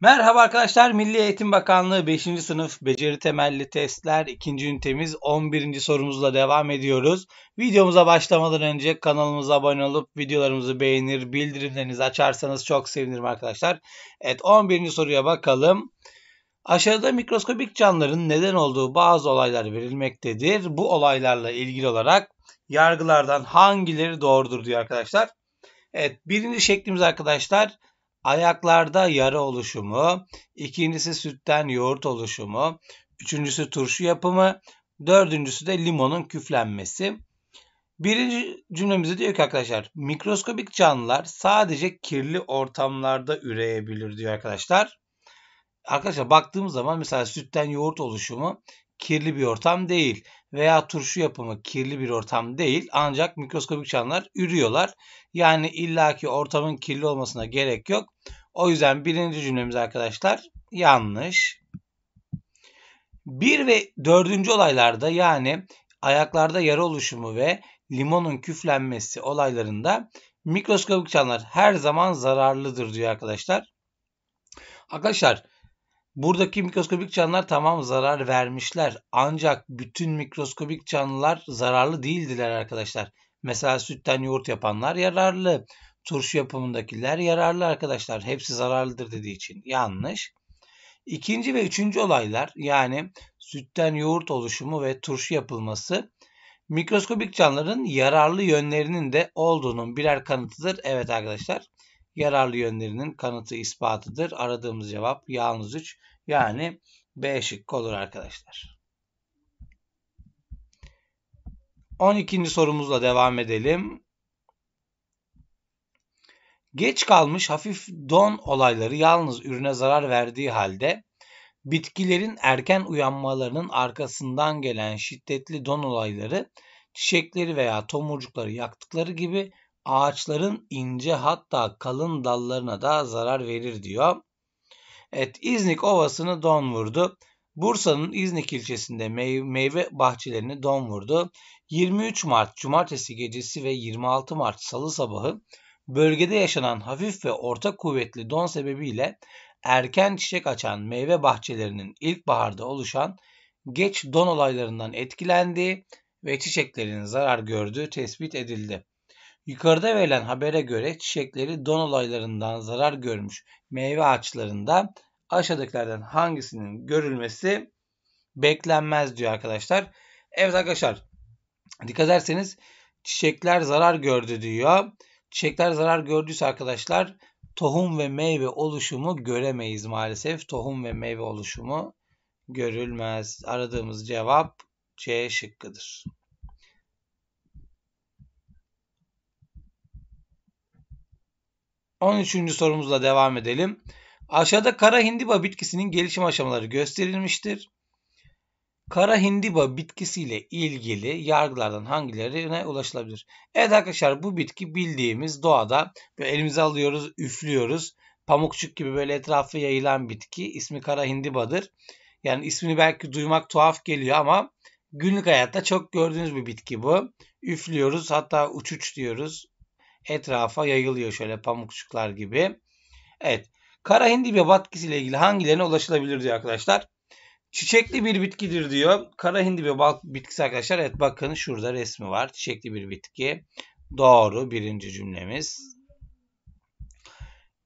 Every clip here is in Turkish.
Merhaba arkadaşlar. Milli Eğitim Bakanlığı 5. sınıf beceri temelli testler 2. ünitemiz 11. sorumuzla devam ediyoruz. Videomuza başlamadan önce kanalımıza abone olup videolarımızı beğenir, bildirimlerinizi açarsanız çok sevinirim arkadaşlar. Evet 11. soruya bakalım. Aşağıda mikroskopik canlıların neden olduğu bazı olaylar verilmektedir. Bu olaylarla ilgili olarak yargılardan hangileri doğrudur diyor arkadaşlar. Evet birinci şeklimiz arkadaşlar Ayaklarda yara oluşumu, ikincisi sütten yoğurt oluşumu, üçüncüsü turşu yapımı, dördüncüsü de limonun küflenmesi. Birinci cümlemizi diyor ki arkadaşlar mikroskobik canlılar sadece kirli ortamlarda üreyebilir diyor arkadaşlar. Arkadaşlar baktığımız zaman mesela sütten yoğurt oluşumu kirli bir ortam değil veya turşu yapımı kirli bir ortam değil ancak mikroskobik canlılar ürüyorlar. Yani illaki ortamın kirli olmasına gerek yok. O yüzden birinci cümlemiz arkadaşlar yanlış. Bir ve dördüncü olaylarda yani ayaklarda yara oluşumu ve limonun küflenmesi olaylarında mikroskobik canlılar her zaman zararlıdır diyor arkadaşlar. Arkadaşlar Buradaki mikroskobik canlılar tamam zarar vermişler. Ancak bütün mikroskobik canlılar zararlı değildiler arkadaşlar. Mesela sütten yoğurt yapanlar yararlı. Turşu yapımındakiler yararlı arkadaşlar. Hepsi zararlıdır dediği için. Yanlış. İkinci ve üçüncü olaylar yani sütten yoğurt oluşumu ve turşu yapılması mikroskobik canlıların yararlı yönlerinin de olduğunun birer kanıtıdır. Evet arkadaşlar yararlı yönlerinin kanıtı ispatıdır. Aradığımız cevap yalnız 3 yani B şıkkı olur arkadaşlar. 12. sorumuzla devam edelim. Geç kalmış hafif don olayları yalnız ürüne zarar verdiği halde bitkilerin erken uyanmalarının arkasından gelen şiddetli don olayları çiçekleri veya tomurcukları yaktıkları gibi ağaçların ince hatta kalın dallarına da zarar verir diyor. Evet İznik Ovası'nı don vurdu. Bursa'nın İznik ilçesinde meyve bahçelerini don vurdu. 23 Mart Cumartesi gecesi ve 26 Mart Salı sabahı bölgede yaşanan hafif ve orta kuvvetli don sebebiyle erken çiçek açan meyve bahçelerinin ilkbaharda oluşan geç don olaylarından etkilendiği ve çiçeklerin zarar gördüğü tespit edildi. Yukarıda verilen habere göre çiçekleri don olaylarından zarar görmüş meyve ağaçlarında aşağıdakilerden hangisinin görülmesi beklenmez diyor arkadaşlar. Evet arkadaşlar dikkat ederseniz çiçekler zarar gördü diyor. Çiçekler zarar gördüyse arkadaşlar tohum ve meyve oluşumu göremeyiz maalesef. Tohum ve meyve oluşumu görülmez. Aradığımız cevap C şıkkıdır. 13. sorumuzla devam edelim. Aşağıda kara hindiba bitkisinin gelişim aşamaları gösterilmiştir. Kara hindiba bitkisiyle ilgili yargılardan hangilerine ulaşılabilir? Evet arkadaşlar bu bitki bildiğimiz doğada ve elimize alıyoruz, üflüyoruz. Pamukçuk gibi böyle etrafı yayılan bitki ismi kara hindibadır. Yani ismini belki duymak tuhaf geliyor ama günlük hayatta çok gördüğünüz bir bitki bu. Üflüyoruz hatta uçuç diyoruz etrafa yayılıyor şöyle pamukçuklar gibi. Evet. Kara hindi hindiba bitkisiyle ilgili hangilerine ulaşılabilir diyor arkadaşlar. Çiçekli bir bitkidir diyor. Kara hindi hindiba bitkisi arkadaşlar. Evet bakın şurada resmi var. Çiçekli bir bitki. Doğru birinci cümlemiz.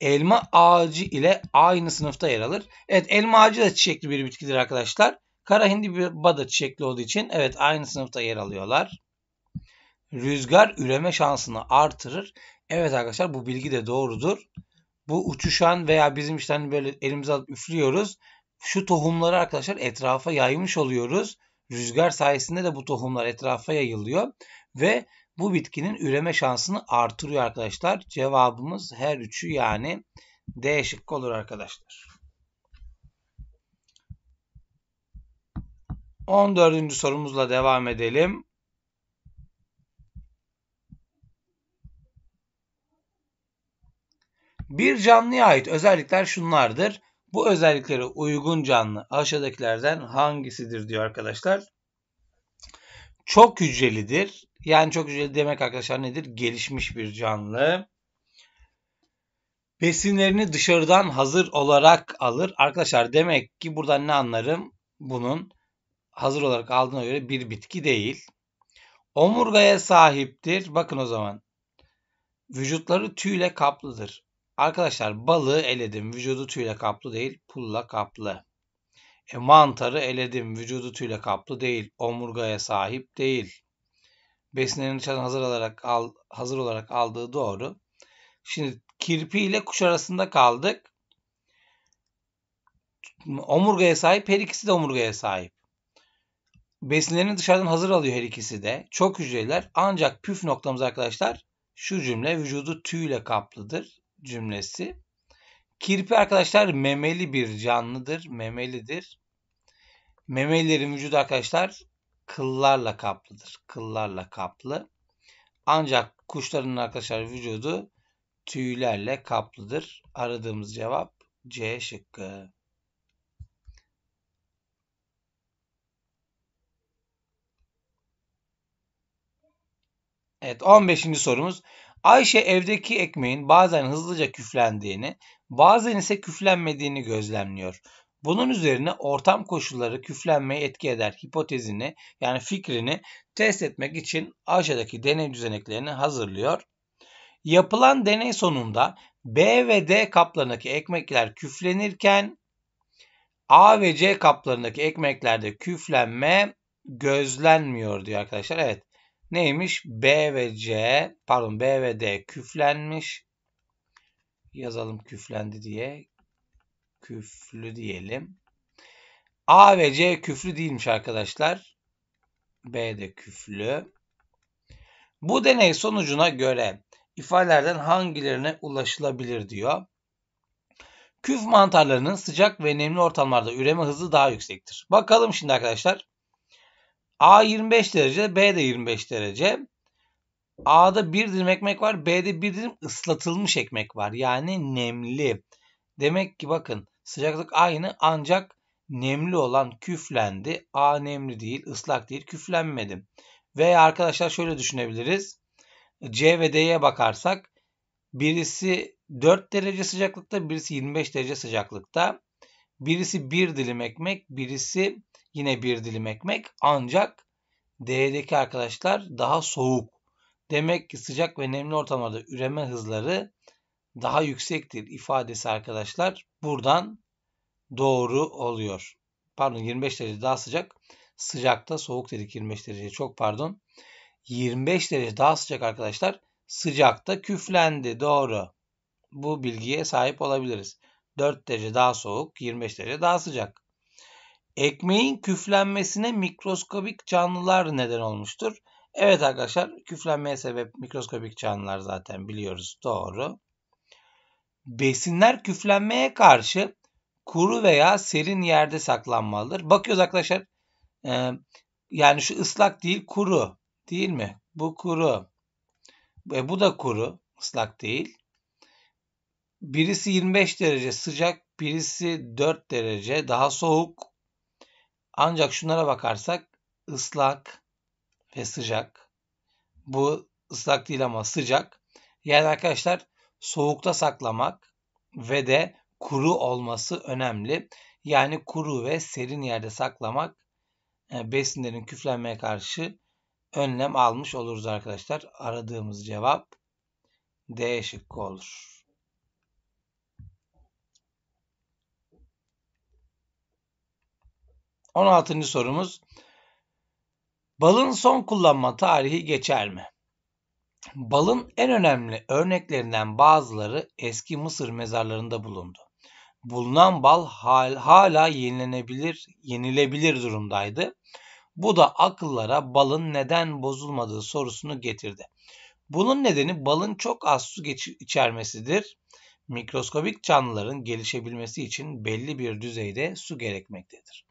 Elma ağacı ile aynı sınıfta yer alır. Evet elma ağacı da çiçekli bir bitkidir arkadaşlar. Kara hindi hindiba da çiçekli olduğu için evet aynı sınıfta yer alıyorlar rüzgar üreme şansını artırır. Evet arkadaşlar bu bilgi de doğrudur. Bu uçuşan veya bizim işte hani böyle elimize alıp üflüyoruz. Şu tohumları arkadaşlar etrafa yaymış oluyoruz. Rüzgar sayesinde de bu tohumlar etrafa yayılıyor ve bu bitkinin üreme şansını artırıyor arkadaşlar. Cevabımız her üçü yani D şıkkı olur arkadaşlar. 14. sorumuzla devam edelim. Bir canlıya ait özellikler şunlardır. Bu özelliklere uygun canlı aşağıdakilerden hangisidir diyor arkadaşlar. Çok hücrelidir. Yani çok hücreli demek arkadaşlar nedir? Gelişmiş bir canlı. Besinlerini dışarıdan hazır olarak alır. Arkadaşlar demek ki buradan ne anlarım? Bunun hazır olarak aldığına göre bir bitki değil. Omurgaya sahiptir. Bakın o zaman. Vücutları tüyle kaplıdır. Arkadaşlar balığı eledim. Vücudu tüyle kaplı değil, pulla kaplı. E, mantarı eledim. Vücudu tüyle kaplı değil, omurgaya sahip değil. Besinlerini çadan hazır olarak al, hazır olarak aldığı doğru. Şimdi kirpi ile kuş arasında kaldık. Omurgaya sahip, her ikisi de omurgaya sahip. Besinlerini dışarıdan hazır alıyor her ikisi de. Çok hücreler. Ancak püf noktamız arkadaşlar şu cümle vücudu tüyle kaplıdır cümlesi. Kirpi arkadaşlar memeli bir canlıdır. Memelidir. Memelilerin vücudu arkadaşlar kıllarla kaplıdır. Kıllarla kaplı. Ancak kuşların arkadaşlar vücudu tüylerle kaplıdır. Aradığımız cevap C şıkkı. Evet 15. sorumuz. Ayşe evdeki ekmeğin bazen hızlıca küflendiğini, bazen ise küflenmediğini gözlemliyor. Bunun üzerine ortam koşulları küflenmeye etki eder hipotezini yani fikrini test etmek için aşağıdaki deney düzeneklerini hazırlıyor. Yapılan deney sonunda B ve D kaplarındaki ekmekler küflenirken A ve C kaplarındaki ekmeklerde küflenme gözlenmiyor diyor arkadaşlar. Evet Neymiş? B ve C pardon B ve D küflenmiş. Yazalım küflendi diye. Küflü diyelim. A ve C küflü değilmiş arkadaşlar. B de küflü. Bu deney sonucuna göre ifadelerden hangilerine ulaşılabilir diyor. Küf mantarlarının sıcak ve nemli ortamlarda üreme hızı daha yüksektir. Bakalım şimdi arkadaşlar. A 25 derece, B de 25 derece. A'da bir dilim ekmek var, B'de bir dilim ıslatılmış ekmek var. Yani nemli. Demek ki bakın sıcaklık aynı ancak nemli olan küflendi. A nemli değil, ıslak değil, küflenmedi. Ve arkadaşlar şöyle düşünebiliriz. C ve D'ye bakarsak birisi 4 derece sıcaklıkta, birisi 25 derece sıcaklıkta. Birisi bir dilim ekmek, birisi Yine bir dilim ekmek ancak D'deki arkadaşlar daha soğuk. Demek ki sıcak ve nemli ortamlarda üreme hızları daha yüksektir ifadesi arkadaşlar. Buradan doğru oluyor. Pardon 25 derece daha sıcak. Sıcakta soğuk dedik 25 derece çok pardon. 25 derece daha sıcak arkadaşlar. Sıcakta küflendi doğru. Bu bilgiye sahip olabiliriz. 4 derece daha soğuk, 25 derece daha sıcak. Ekmeğin küflenmesine mikroskobik canlılar neden olmuştur. Evet arkadaşlar küflenmeye sebep mikroskobik canlılar zaten biliyoruz doğru. Besinler küflenmeye karşı kuru veya serin yerde saklanmalıdır. Bakıyoruz arkadaşlar e, yani şu ıslak değil kuru değil mi? Bu kuru. ve bu da kuru ıslak değil. Birisi 25 derece sıcak birisi 4 derece daha soğuk ancak şunlara bakarsak ıslak ve sıcak. Bu ıslak değil ama sıcak. Yani arkadaşlar soğukta saklamak ve de kuru olması önemli. Yani kuru ve serin yerde saklamak e, besinlerin küflenmeye karşı önlem almış oluruz arkadaşlar. Aradığımız cevap D şıkkı olur. 16. sorumuz. Balın son kullanma tarihi geçer mi? Balın en önemli örneklerinden bazıları eski Mısır mezarlarında bulundu. Bulunan bal hala yenilenebilir, yenilebilir durumdaydı. Bu da akıllara balın neden bozulmadığı sorusunu getirdi. Bunun nedeni balın çok az su içermesidir. Mikroskobik canlıların gelişebilmesi için belli bir düzeyde su gerekmektedir.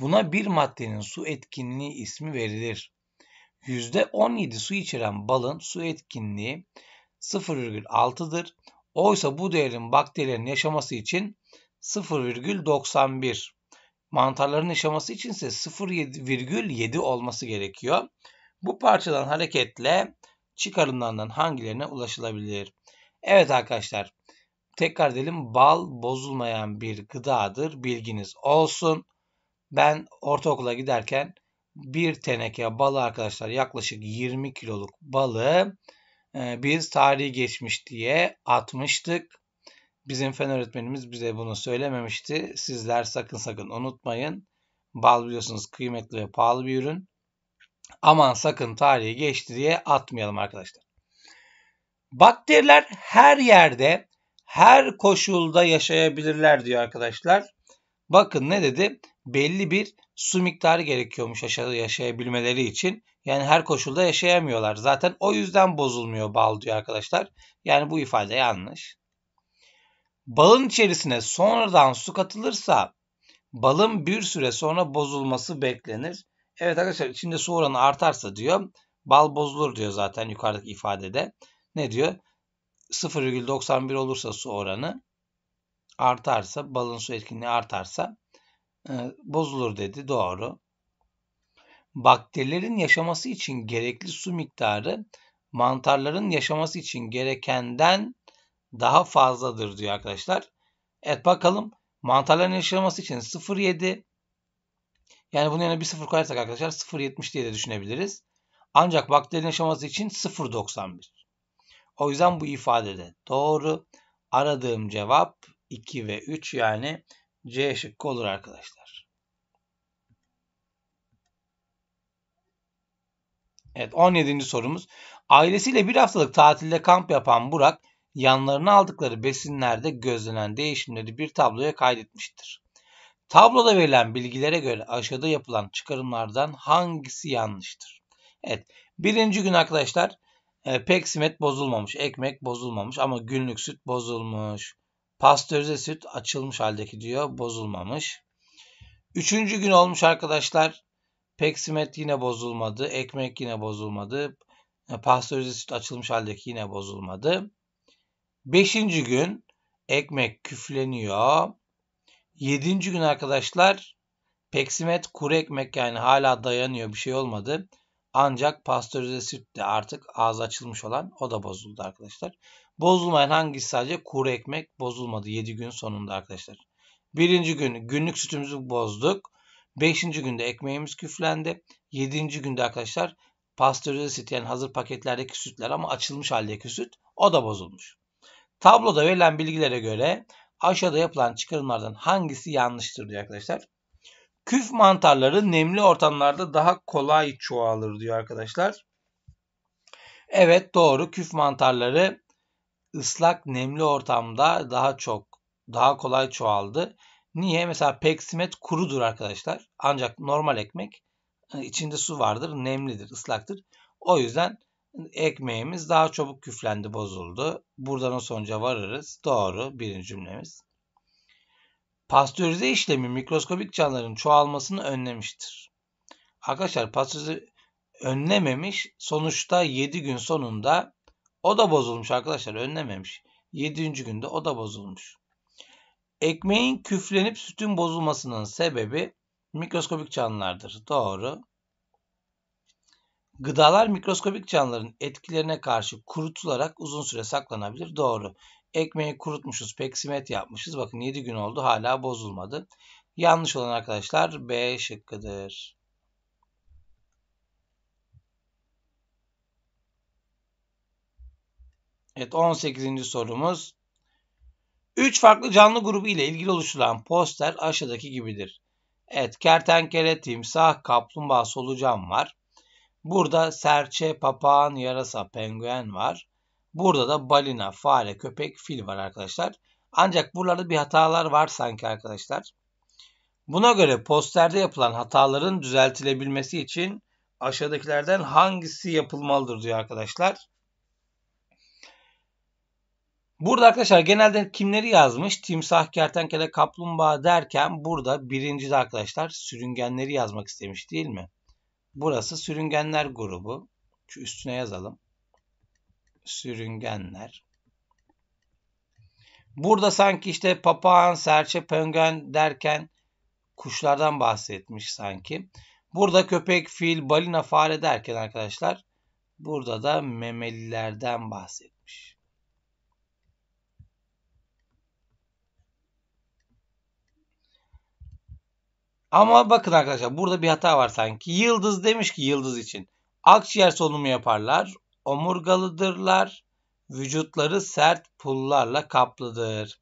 Buna bir maddenin su etkinliği ismi verilir. %17 su içeren balın su etkinliği 0,6'dır. Oysa bu değerin bakterilerin yaşaması için 0,91. Mantarların yaşaması için ise 0,7 olması gerekiyor. Bu parçadan hareketle çıkarımlarından hangilerine ulaşılabilir? Evet arkadaşlar tekrar edelim bal bozulmayan bir gıdadır bilginiz olsun. Ben ortaokula giderken bir teneke balı arkadaşlar yaklaşık 20 kiloluk balı e, biz tarihi geçmiş diye atmıştık. Bizim fen öğretmenimiz bize bunu söylememişti. Sizler sakın sakın unutmayın. Bal biliyorsunuz kıymetli ve pahalı bir ürün. Aman sakın tarihi geçti diye atmayalım arkadaşlar. Bakteriler her yerde, her koşulda yaşayabilirler diyor arkadaşlar. Bakın ne dedi? belli bir su miktarı gerekiyormuş yaşa yaşayabilmeleri için. Yani her koşulda yaşayamıyorlar. Zaten o yüzden bozulmuyor bal diyor arkadaşlar. Yani bu ifade yanlış. Balın içerisine sonradan su katılırsa balın bir süre sonra bozulması beklenir. Evet arkadaşlar içinde su oranı artarsa diyor bal bozulur diyor zaten yukarıdaki ifadede. Ne diyor? 0,91 olursa su oranı artarsa balın su etkinliği artarsa e, bozulur dedi. Doğru. Bakterilerin yaşaması için gerekli su miktarı mantarların yaşaması için gerekenden daha fazladır diyor arkadaşlar. Evet bakalım mantarların yaşaması için 0.7 yani bunun yerine bir 0 koyarsak arkadaşlar 0.70 diye de düşünebiliriz. Ancak bakterinin yaşaması için 0.91. O yüzden bu ifadede doğru. Aradığım cevap 2 ve 3 yani C şıkkı olur arkadaşlar. Evet 17. sorumuz. Ailesiyle bir haftalık tatilde kamp yapan Burak yanlarına aldıkları besinlerde gözlenen değişimleri bir tabloya kaydetmiştir. Tabloda verilen bilgilere göre aşağıda yapılan çıkarımlardan hangisi yanlıştır? Evet birinci gün arkadaşlar e, peksimet bozulmamış, ekmek bozulmamış ama günlük süt bozulmuş. Pastörize süt açılmış haldeki diyor. Bozulmamış. Üçüncü gün olmuş arkadaşlar. Peksimet yine bozulmadı. Ekmek yine bozulmadı. E, Pastörize süt açılmış haldeki yine bozulmadı. Beşinci gün ekmek küfleniyor. Yedinci gün arkadaşlar peksimet kuru ekmek yani hala dayanıyor bir şey olmadı. Ancak pastörize süt de artık ağzı açılmış olan o da bozuldu arkadaşlar. Bozulmayan hangisi sadece kuru ekmek bozulmadı 7 gün sonunda arkadaşlar. Birinci gün günlük sütümüzü bozduk. Beşinci günde ekmeğimiz küflendi. Yedinci günde arkadaşlar pastörize süt yani hazır paketlerdeki sütler ama açılmış haldeki süt o da bozulmuş. Tabloda verilen bilgilere göre aşağıda yapılan çıkarımlardan hangisi yanlıştır diyor arkadaşlar. Küf mantarları nemli ortamlarda daha kolay çoğalır diyor arkadaşlar. Evet doğru küf mantarları ıslak nemli ortamda daha çok daha kolay çoğaldı. Niye? Mesela peksimet kurudur arkadaşlar. Ancak normal ekmek e, içinde su vardır, nemlidir, ıslaktır. O yüzden ekmeğimiz daha çabuk küflendi, bozuldu. Buradan o sonuca varırız. Doğru birinci cümlemiz. Pastörize işlemi mikroskobik canlıların çoğalmasını önlemiştir. Arkadaşlar pastörize önlememiş. Sonuçta 7 gün sonunda o da bozulmuş arkadaşlar. Önlememiş. 7. günde o da bozulmuş. Ekmeğin küflenip sütün bozulmasının sebebi mikroskobik canlılardır. Doğru. Gıdalar mikroskobik canlıların etkilerine karşı kurutularak uzun süre saklanabilir. Doğru. Ekmeği kurutmuşuz. Peksimet yapmışız. Bakın 7 gün oldu. Hala bozulmadı. Yanlış olan arkadaşlar B şıkkıdır. Evet 18. sorumuz. 3 farklı canlı grubu ile ilgili oluşturulan poster aşağıdaki gibidir. Evet kertenkele, timsah, kaplumbağa, solucan var. Burada serçe, papağan, yarasa, penguen var. Burada da balina, fare, köpek, fil var arkadaşlar. Ancak buralarda bir hatalar var sanki arkadaşlar. Buna göre posterde yapılan hataların düzeltilebilmesi için aşağıdakilerden hangisi yapılmalıdır diyor arkadaşlar. Burada arkadaşlar genelde kimleri yazmış? Timsah, kertenkele, kaplumbağa derken burada birinci de arkadaşlar sürüngenleri yazmak istemiş değil mi? Burası sürüngenler grubu. Şu üstüne yazalım sürüngenler. Burada sanki işte papağan, serçe, pöngen derken kuşlardan bahsetmiş sanki. Burada köpek, fil, balina, fare derken arkadaşlar burada da memelilerden bahsetmiş. Ama bakın arkadaşlar burada bir hata var sanki. Yıldız demiş ki yıldız için. Akciğer solunumu yaparlar omurgalıdırlar. Vücutları sert pullarla kaplıdır.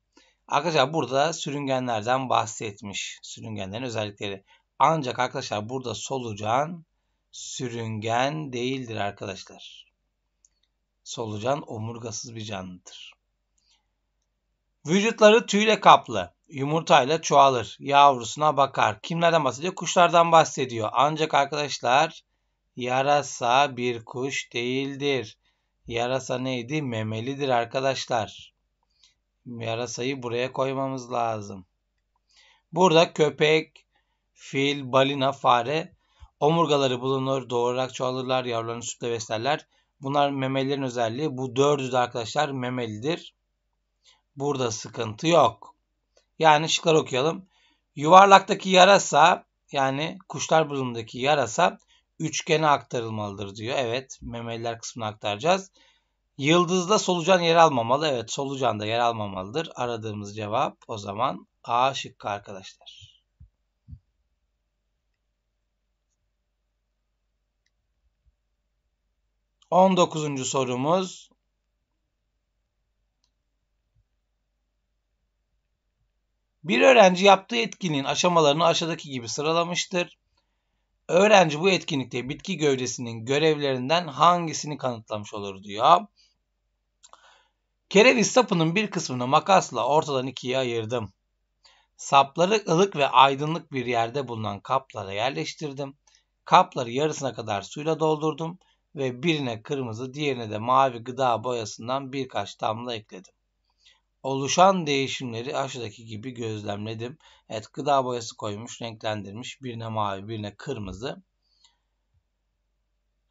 Arkadaşlar burada sürüngenlerden bahsetmiş. Sürüngenlerin özellikleri. Ancak arkadaşlar burada solucan sürüngen değildir arkadaşlar. Solucan omurgasız bir canlıdır. Vücutları tüyle kaplı. Yumurtayla çoğalır. Yavrusuna bakar. Kimlerden bahsediyor? Kuşlardan bahsediyor. Ancak arkadaşlar yarasa bir kuş değildir. Yarasa neydi? Memelidir arkadaşlar. Yarasayı buraya koymamız lazım. Burada köpek, fil, balina, fare omurgaları bulunur. Doğurarak çoğalırlar. Yavrularını sütle beslerler. Bunlar memelilerin özelliği. Bu dördü de arkadaşlar memelidir. Burada sıkıntı yok. Yani şıklar okuyalım. Yuvarlaktaki yarasa yani kuşlar bulundaki yarasa üçgene aktarılmalıdır diyor. Evet memeliler kısmını aktaracağız. Yıldızda solucan yer almamalı. Evet solucan da yer almamalıdır. Aradığımız cevap o zaman A şıkkı arkadaşlar. On dokuzuncu sorumuz. Bir öğrenci yaptığı etkinin aşamalarını aşağıdaki gibi sıralamıştır. Öğrenci bu etkinlikte bitki gövdesinin görevlerinden hangisini kanıtlamış olur diyor. Kereviz sapının bir kısmını makasla ortadan ikiye ayırdım. Sapları ılık ve aydınlık bir yerde bulunan kaplara yerleştirdim. Kapları yarısına kadar suyla doldurdum ve birine kırmızı diğerine de mavi gıda boyasından birkaç damla ekledim. Oluşan değişimleri aşağıdaki gibi gözlemledim. Evet gıda boyası koymuş, renklendirmiş. Birine mavi, birine kırmızı.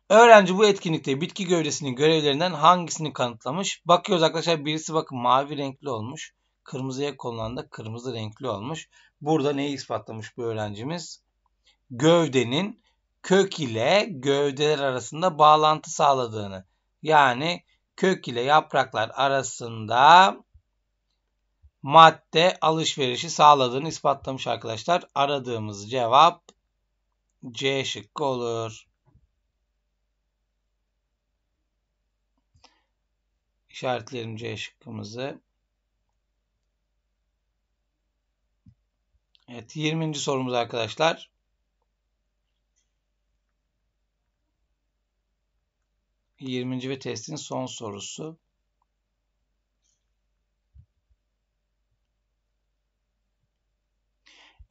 Öğrenci bu etkinlikte bitki gövdesinin görevlerinden hangisini kanıtlamış? Bakıyoruz arkadaşlar birisi bakın mavi renkli olmuş. Kırmızıya konulan da kırmızı renkli olmuş. Burada neyi ispatlamış bu öğrencimiz? Gövdenin kök ile gövdeler arasında bağlantı sağladığını. Yani kök ile yapraklar arasında madde alışverişi sağladığını ispatlamış arkadaşlar. Aradığımız cevap C şıkkı olur. İşaretleyelim C şıkkımızı. Evet 20. sorumuz arkadaşlar. Yirminci ve testin son sorusu.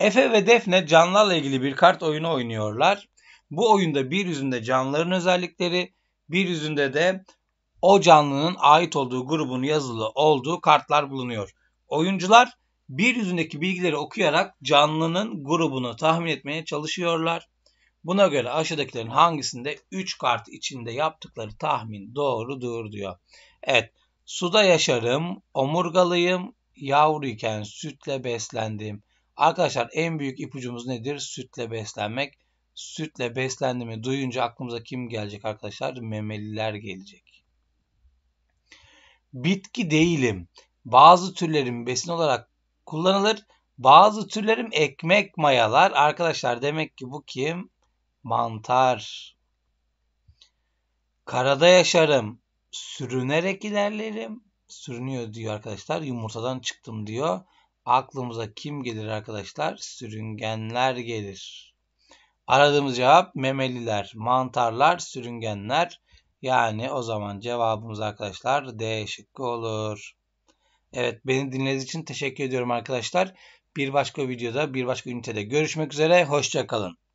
Efe ve Defne canlılarla ilgili bir kart oyunu oynuyorlar. Bu oyunda bir yüzünde canlıların özellikleri, bir yüzünde de o canlının ait olduğu grubun yazılı olduğu kartlar bulunuyor. Oyuncular bir yüzündeki bilgileri okuyarak canlının grubunu tahmin etmeye çalışıyorlar. Buna göre aşağıdakilerin hangisinde 3 kart içinde yaptıkları tahmin doğrudur diyor. Evet, suda yaşarım, omurgalıyım, yavruyken sütle beslendim. Arkadaşlar en büyük ipucumuz nedir? Sütle beslenmek. Sütle beslendiğimi duyunca aklımıza kim gelecek arkadaşlar? Memeliler gelecek. Bitki değilim. Bazı türlerim besin olarak kullanılır. Bazı türlerim ekmek mayalar. Arkadaşlar demek ki bu kim? Mantar. Karada yaşarım. Sürünerek ilerlerim. Sürünüyor diyor arkadaşlar. Yumurtadan çıktım diyor aklımıza kim gelir arkadaşlar? Sürüngenler gelir. Aradığımız cevap memeliler, mantarlar, sürüngenler. Yani o zaman cevabımız arkadaşlar D şıkkı olur. Evet beni dinlediğiniz için teşekkür ediyorum arkadaşlar. Bir başka videoda bir başka ünitede görüşmek üzere. Hoşçakalın.